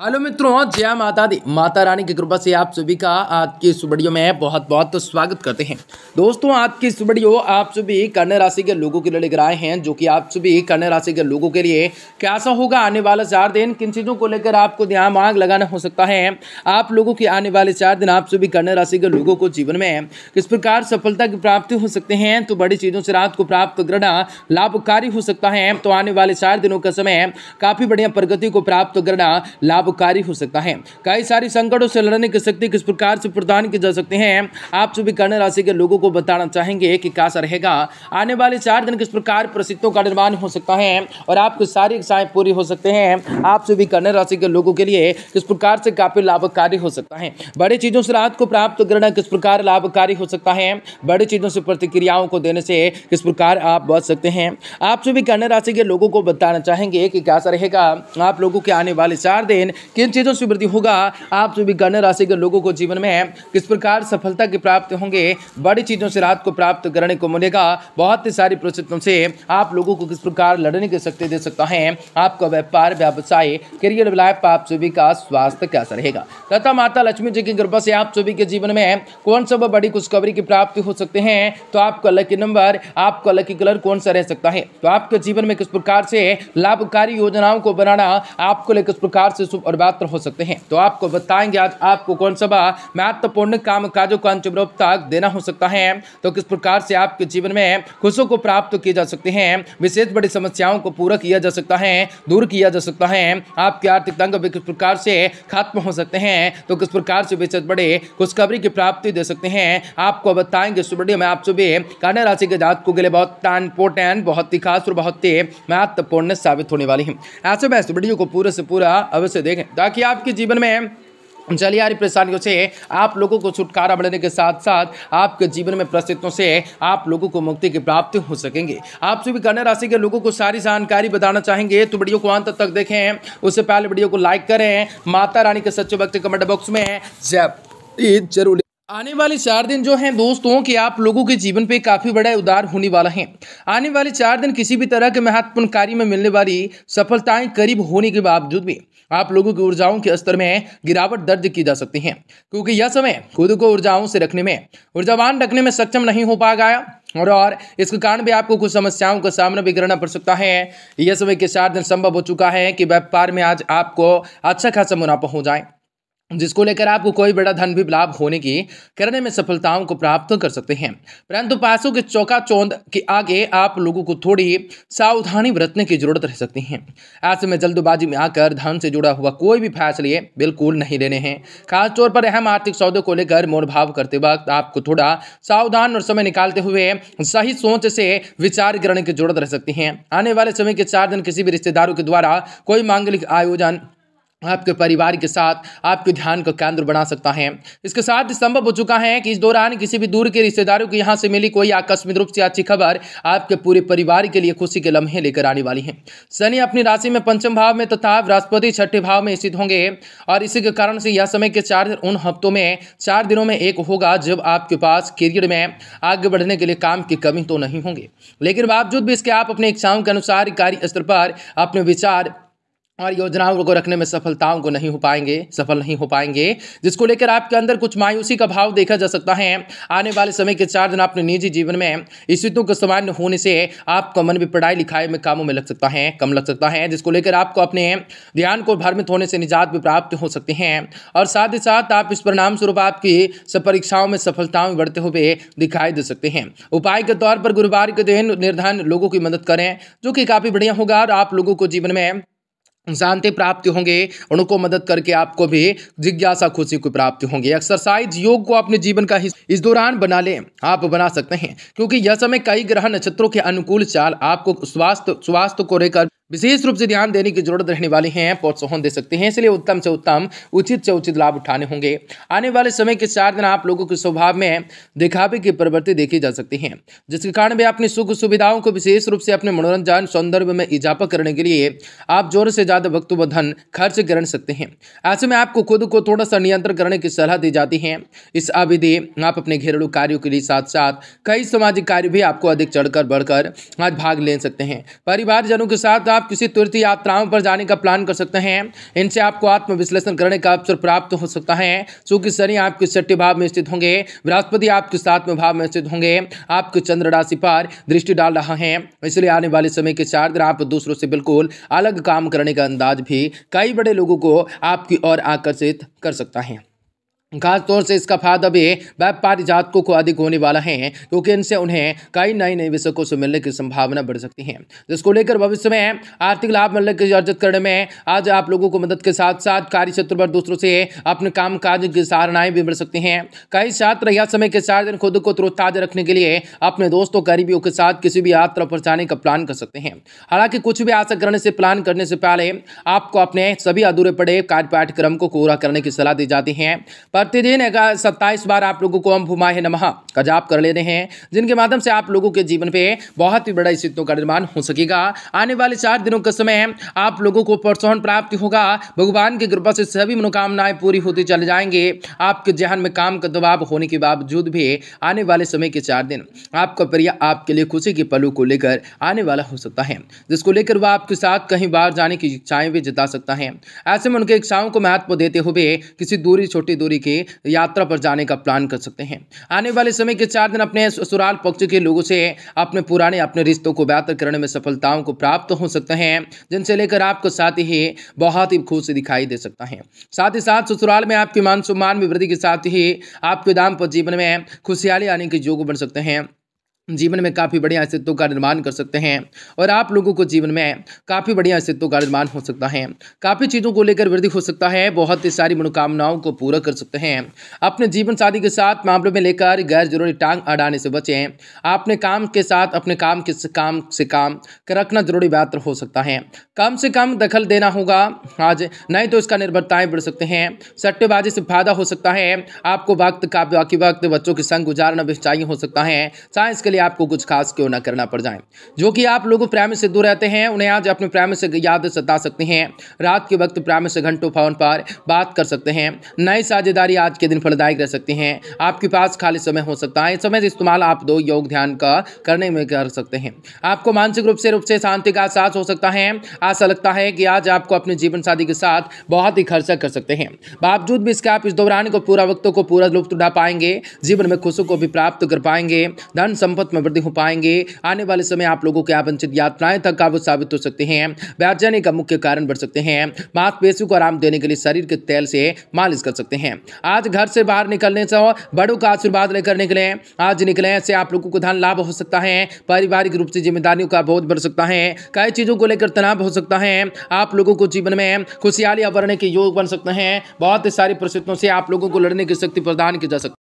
hello मित्रों जय माता दी माता रानी की कृपा से आप सभी का आज की इस वीडियो में बहुत बहुत स्वागत करते हैं दोस्तों आज की इस वीडियो आप सभी कन्या राशि के लोगों के लिए लेकर आए हैं जो कि आप सभी कन्या राशि के लोगों के लिए कैसा होगा आने वाला चार दिन किन चीज़ों को लेकर आपको ध्यान मांग लगाना हो सकता है आप लोगों के आने वाले चार दिन आप सभी कन्या राशि के लोगों को जीवन में किस प्रकार सफलता की प्राप्ति हो सकते हैं तो बड़ी चीज़ों से रात को प्राप्त करना लाभकारी हो सकता है तो आने वाले चार दिनों का समय काफ़ी बढ़िया प्रगति को प्राप्त करना लाभ लाभकारी हो सकता है कई सारी संकटों से लड़ने की शक्ति किस प्रकार से प्रदान की जा सकती है आप सभी कर्ण राशि के लोगों को बताना चाहेंगे कि कैसा रहेगा आने वाले चार दिन किस प्रकार प्रसिद्धों का निर्माण हो सकता है और आपकी सारी इच्छाएं पूरी हो सकते हैं आप सभी कर्ण राशि के लोगों के लिए किस प्रकार से काफ़ी लाभकारी हो सकता है बड़ी चीज़ों से राहत को प्राप्त करना किस प्रकार लाभकारी हो सकता है बड़ी चीज़ों से प्रतिक्रियाओं को देने से किस प्रकार आप बच सकते हैं आप सभी कन्या राशि के लोगों को बताना चाहेंगे कि कैसा रहेगा आप लोगों के आने वाले चार दिन दिन किन चीज़ों से वृद्धि होगा आप सभी कन्या राशि के लोगों को जीवन में किस प्रकार सफलता के प्राप्त होंगे बड़ी चीज़ों से रात को प्राप्त करने को मिलेगा बहुत ही सारी परिस्थितियों से आप लोगों को किस प्रकार लड़ने की शक्ति दे सकता है आपका व्यापार व्यवसाय करियर लाइफ आप सभी का स्वास्थ्य कैसा रहेगा तथा माता लक्ष्मी जी की कृपा से आप सभी के जीवन में कौन सब बड़ी खुशखबरी की प्राप्ति हो सकते हैं तो आपका लकी नंबर आपका लकी कलर कौन सा रह सकता है तो आपके जीवन में किस प्रकार से लाभकारी योजनाओं को बनाना आपको किस प्रकार से शुभ और पात्र हो सकते हैं तो आपको बताएंगे आज आपको कौन सा महत्वपूर्ण काम काजों का अंतिम रूप तक देना हो सकता है तो किस प्रकार से आपके जीवन में खुशों को प्राप्त किए जा सकते हैं विशेष बड़ी समस्याओं को पूरा किया जा सकता है दूर किया जा सकता है आपके आर्थिक तंग भी किस प्रकार से खत्म हो सकते हैं तो किस प्रकार से विशेष बड़े खुशखबरी की प्राप्ति दे सकते हैं आपको बताएंगे सुबह में आप सुबह कन्या राशि के जातकों के लिए बहुत इंपोर्टेंट बहुत ही खास और बहुत ही महत्वपूर्ण साबित होने वाली है ऐसे में वीडियो को पूरे से पूरा अवश्य देख देखें ताकि आपके जीवन में चलिए यारी परेशानियों से आप लोगों को छुटकारा मिलने के साथ साथ आपके जीवन में परिस्थितियों से आप लोगों को मुक्ति की प्राप्ति हो सकेंगे आप सभी कन्या राशि के लोगों को सारी जानकारी बताना चाहेंगे तो वीडियो को अंत तक देखें उससे पहले वीडियो को लाइक करें माता रानी के सच्चे भक्त कमेंट बॉक्स में जय जरूर आने वाले चार दिन जो हैं दोस्तों कि आप लोगों के जीवन पे काफ़ी बड़ा उदार होने वाला है आने वाले चार दिन किसी भी तरह के महत्वपूर्ण कार्य में मिलने वाली सफलताएं करीब होने के बावजूद भी आप लोगों की ऊर्जाओं के स्तर में गिरावट दर्ज की जा सकती है क्योंकि यह समय खुद को ऊर्जाओं से रखने में ऊर्जावान रखने में सक्षम नहीं हो गया और और इसके कारण भी आपको कुछ समस्याओं का सामना भी करना पड़ सकता है यह समय के साथ दिन संभव हो चुका है कि व्यापार में आज आपको अच्छा खासा मुनाफा हो जाए जिसको लेकर आपको कोई बड़ा धन भी लाभ होने की करने में सफलताओं को प्राप्त कर सकते हैं परंतु पासों के चौका चौंध के आगे आप लोगों को थोड़ी सावधानी बरतने की जरूरत रह सकती है ऐसे में जल्दबाजी में आकर धन से जुड़ा हुआ कोई भी फैसले बिल्कुल नहीं लेने हैं खासतौर पर अहम आर्थिक सौदे को लेकर मोरभाव करते वक्त आपको थोड़ा सावधान और समय निकालते हुए सही सोच से विचार करने की जरूरत रह सकती है आने वाले समय के चार दिन किसी भी रिश्तेदारों के द्वारा कोई मांगलिक आयोजन आपके परिवार के साथ आपके ध्यान का केंद्र बना सकता है इसके साथ संभव हो चुका है कि इस दौरान किसी भी दूर के रिश्तेदारों के यहाँ से मिली कोई आकस्मिक रूप से अच्छी खबर आपके पूरे परिवार के लिए खुशी के लम्हे लेकर आने वाली है शनि अपनी राशि में पंचम भाव में तथा बृहस्पति छठे भाव में स्थित होंगे और इसी के कारण से यह समय के चार उन हफ्तों में चार दिनों में एक होगा जब आपके पास करियर में आगे बढ़ने के लिए काम की कमी तो नहीं होंगे लेकिन बावजूद भी इसके आप अपनी इच्छाओं के अनुसार कार्य स्तर पर अपने विचार और योजनाओं को रखने में सफलताओं को नहीं हो पाएंगे सफल नहीं हो पाएंगे जिसको लेकर आपके अंदर कुछ मायूसी का भाव देखा जा सकता है आने वाले समय के चार दिन अपने निजी जीवन में स्थितियों के सामान्य होने से आपका मन भी पढ़ाई लिखाई में कामों में लग सकता है कम लग सकता है जिसको लेकर आपको अपने ध्यान को भ्रमित होने से निजात भी प्राप्त हो सकते हैं और साथ ही साथ आप इस परिणाम स्वरूप आपकी सब परीक्षाओं में सफलताओं में बढ़ते हुए दिखाई दे सकते हैं उपाय के तौर पर गुरुवार के दिन निर्धारण लोगों की मदद करें जो कि काफ़ी बढ़िया होगा और आप लोगों को जीवन में शांति प्राप्ति होंगे उनको मदद करके आपको भी जिज्ञासा खुशी को प्राप्ति होंगे एक्सरसाइज योग को अपने जीवन का हिस्सा इस दौरान बना लें आप बना सकते हैं क्योंकि यह समय कई ग्रह नक्षत्रों के अनुकूल चाल आपको स्वास्थ्य स्वास्थ्य को लेकर विशेष रूप से ध्यान देने की जरूरत रहने वाली है प्रोत्साहन दे सकते हैं इसलिए उत्तम से उत्तम उचित से उचित लाभ उठाने होंगे आने वाले समय के चार दिन आप लोगों के स्वभाव में दिखावे की प्रवृत्ति देखी जा सकती है जिसके कारण वे अपनी सुख सुविधाओं को विशेष रूप से अपने मनोरंजन सौंदर्य में इजाफा करने के लिए आप जोर से ज्यादा वक्त व धन खर्च कर सकते हैं ऐसे में आपको खुद को थोड़ा सा नियंत्रण करने की सलाह दी जाती है इस अविधि आप अपने घरेलू कार्यो के लिए साथ साथ कई सामाजिक कार्य भी आपको अधिक चढ़कर बढ़कर आज भाग ले सकते हैं परिवारजनों के साथ आप आप किसी तीर्थ यात्राओं पर जाने का प्लान कर सकते हैं इनसे आपको आत्मविश्लेषण करने का अवसर प्राप्त हो सकता है चूंकि शनि आपके छठे भाव में स्थित होंगे बृहस्पति आपके सातवें भाव में स्थित होंगे आपके चंद्र राशि पर दृष्टि डाल रहा है इसलिए आने वाले समय के चार दिन आप दूसरों से बिल्कुल अलग काम करने का अंदाज भी कई बड़े लोगों को आपकी ओर आकर्षित कर सकता है खासतौर से इसका फायदा भी व्यापारी जातकों को अधिक होने वाला है क्योंकि इनसे उन्हें कई नए नए विषयों से मिलने की संभावना बढ़ सकती है जिसको लेकर भविष्य में आर्थिक लाभ मिलने की अर्जित करने में आज आप लोगों को मदद के साथ साथ कार्य क्षेत्र पर दूसरों से अपने काम काज की सहारनाएं भी मिल सकती हैं कई छात्र यह समय के चार दिन खुद को तरोताजा रखने के लिए अपने दोस्तों करीबियों के साथ किसी भी यात्रा पर जाने का प्लान कर सकते हैं हालांकि कुछ भी आशा करने से प्लान करने से पहले आपको अपने सभी अधूरे पड़े कार्य पाठ्यक्रम को पूरा करने की सलाह दी जाती है पर प्रतिदिन एक सत्ताईस बार आप लोगों को हम भूमाह नमः का जाप कर लेते हैं जिनके माध्यम से आप लोगों के जीवन पे बहुत ही बड़ा स्थितियों का निर्माण हो सकेगा आने वाले चार दिनों के समय आप लोगों को प्रोत्साहन प्राप्ति होगा भगवान की कृपा से सभी मनोकामनाएं पूरी होती चले जाएंगे आपके जहन में काम का दबाव होने के बावजूद भी आने वाले समय के चार दिन आपका प्रिय आपके लिए खुशी के पलों को लेकर आने वाला हो सकता है जिसको लेकर वह आपके साथ कहीं बाहर जाने की इच्छाएं भी जता सकता है ऐसे में उनकी इच्छाओं को महत्व देते हुए किसी दूरी छोटी दूरी के के यात्रा पर जाने का प्लान कर सकते हैं आने वाले समय के चार दिन अपने ससुराल पक्ष के लोगों से अपने पुराने अपने रिश्तों को बेहतर करने में सफलताओं को प्राप्त हो सकते हैं जिनसे लेकर आपको साथ ही बहुत ही खुश दिखाई दे सकता है साथ ही साथ ससुराल में आपके मान सम्मान में वृद्धि के साथ ही आपके दाम पर जीवन में खुशहाली आने के योग बन सकते हैं जीवन में काफ़ी बढ़िया अस्तित्व का निर्माण कर सकते हैं और आप लोगों को जीवन में काफ़ी बढ़िया अस्तित्व का निर्माण हो सकता है काफ़ी चीज़ों को लेकर वृद्धि हो सकता है बहुत ही सारी मनोकामनाओं को पूरा कर सकते हैं अपने जीवन साथी के साथ मामलों में लेकर गैर जरूरी टांग अड़ाने से बचें आपने काम के साथ अपने काम के काम से काम रखना जरूरी बात हो सकता है कम से कम दखल देना होगा आज नहीं तो इसका निर्भरताएँ बढ़ सकते हैं सट्टेबाजी से फायदा हो सकता है आपको वक्त का बाकी वक्त बच्चों के संग गुजारना भी चाहिए हो सकता है चाहे इसके लिए आपको कुछ खास क्यों ना करना पड़ जाए जो कि आप लोग प्रेम से दूर रहते हैं उन्हें आज अपने प्रेम से याद सता सकते हैं रात के वक्त प्रेम से घंटों फोन पर बात कर सकते हैं नई साझेदारी आज के दिन फलदायक रह सकती हैं आपके पास खाली समय हो सकता है समय इस्तेमाल आप दो योग ध्यान का करने में कर सकते हैं आपको मानसिक रूप से रूप से शांति का एहसास हो सकता है ऐसा लगता है कि आज आपको अपने जीवन साथी के साथ बहुत ही खर्चा कर सकते हैं बावजूद भी इसके आप इस दौरान को पूरा वक्त को पूरा लुप्त उठा पाएंगे जीवन में खुशी को भी प्राप्त कर पाएंगे धन संपत्ति खपत में वृद्धि हो पाएंगे आने वाले समय आप लोगों के आबंचित यात्राएं तक काबू साबित हो सकते हैं ब्याज जाने का मुख्य कारण बढ़ सकते हैं मांसपेशियों को आराम देने के लिए शरीर के तेल से मालिश कर सकते हैं आज घर से बाहर निकलने से बड़ों का आशीर्वाद लेकर निकले आज निकले ऐसे आप लोगों को धन लाभ हो सकता है पारिवारिक रूप से जिम्मेदारियों का बोध बढ़ सकता है कई चीजों को लेकर तनाव हो सकता है आप लोगों को जीवन में खुशहाली अवरने के योग बन सकते हैं बहुत सारी परिस्थितियों से आप लोगों को लड़ने की शक्ति प्रदान की जा सकती है